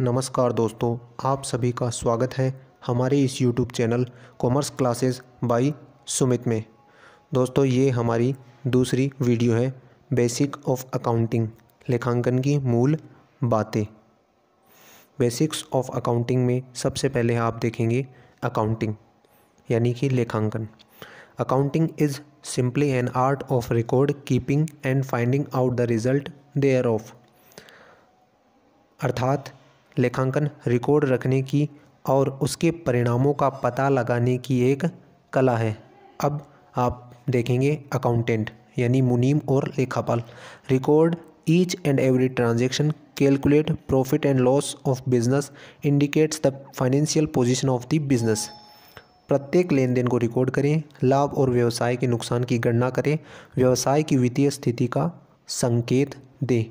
नमस्कार दोस्तों आप सभी का स्वागत है हमारे इस YouTube channel commerce classes by Sumit में दोस्तों ये हमारी दूसरी वीडियो है बेसिक ऑफ अकाउंटिंग लेखांकन की मूल बातें बेसिक्स ऑफ अकाउंटिंग में सबसे पहले आप देखेंगे अकाउंटिंग यानी कि लेखांकन accounting is simply an art of record keeping and finding out the result thereof अर्थात लेखांकन रिकॉर्ड रखने की और उसके परिणामों का पता लगाने की एक कला है अब आप देखेंगे अकाउंटेंट यानी मुनीम और लेखापाल record each and every transaction calculate profit and loss of business indicates the financial position of the business प्रत्येक लेन देन को रिकॉर्ड करें लाभ और व्यवसाय के नुकसान की गणना करें व्यवसाय की वित्तीय स्थिति का संकेत दें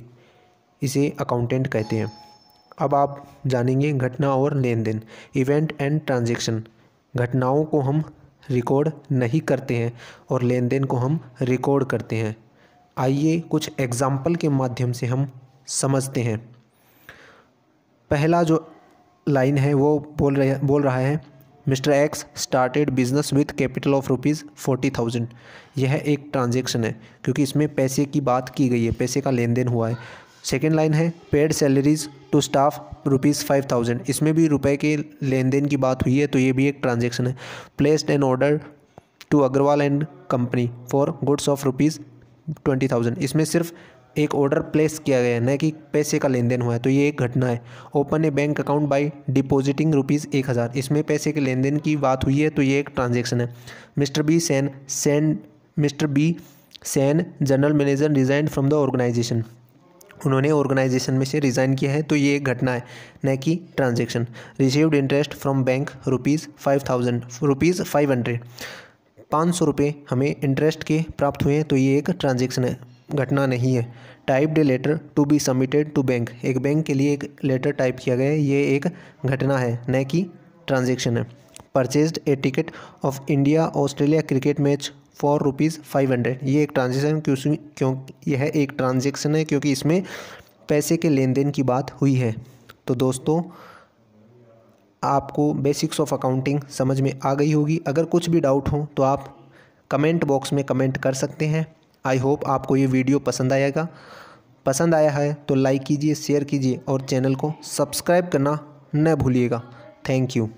इसे अकाउंटेंट कहते हैं अब आप जानेंगे घटना और लेन देन इवेंट एंड ट्रांजेक्शन घटनाओं को हम रिकॉर्ड नहीं करते हैं और लेन देन को हम रिकॉर्ड करते हैं आइए कुछ एग्जाम्पल के माध्यम से हम समझते हैं पहला जो लाइन है वो बोल रहे बोल रहा है mister X started business with capital of rupees forty thousand यह एक ट्रांजेक्शन है क्योंकि इसमें पैसे की बात की गई है पैसे का लेन देन हुआ है सेकेंड लाइन है paid salaries to staff rupees five thousand इसमें भी रुपए के लेन देन की बात हुई है तो ये भी एक ट्रांजेक्शन है placed an order to Agarwal and company for goods of rupees twenty thousand इसमें सिर्फ एक ऑर्डर प्लेस किया गया है न कि पैसे का लेन देन हुआ है तो ये एक घटना है open a bank account by depositing rupees एक हज़ार इसमें पैसे के लेन देन की बात हुई है तो ये एक ट्रांजेक्शन है mister B Sen Sen mister B Sen general manager resigned from the organization उन्होंने ऑर्गेनाइजेशन में से रिज़ाइन किया है तो ये एक घटना है न कि transaction received interest from bank rupees five thousand rupees five hundred पाँच सौ रुपये हमें इंटरेस्ट के प्राप्त हुए हैं तो ये एक ट्रांजेक्शन है घटना नहीं है type the letter to be submitted to bank एक बैंक के लिए एक लेटर टाइप किया गया है ये एक घटना है न कि ट्रांजेक्शन है purchase a ticket of India Australia cricket match for rupees five hundred ये एक ट्रांजेक्शन क्यों क्यों यह एक ट्रांजेक्शन है क्योंकि इसमें पैसे के लेन देन की बात हुई है तो दोस्तों आपको बेसिक्स ऑफ अकाउंटिंग समझ में आ गई होगी अगर कुछ भी डाउट हो तो आप कमेंट बॉक्स में कमेंट कर सकते हैं आई होप आपको ये वीडियो पसंद आएगा पसंद आया है तो लाइक कीजिए शेयर कीजिए और चैनल को सब्सक्राइब करना न भूलिएगा थैंक यू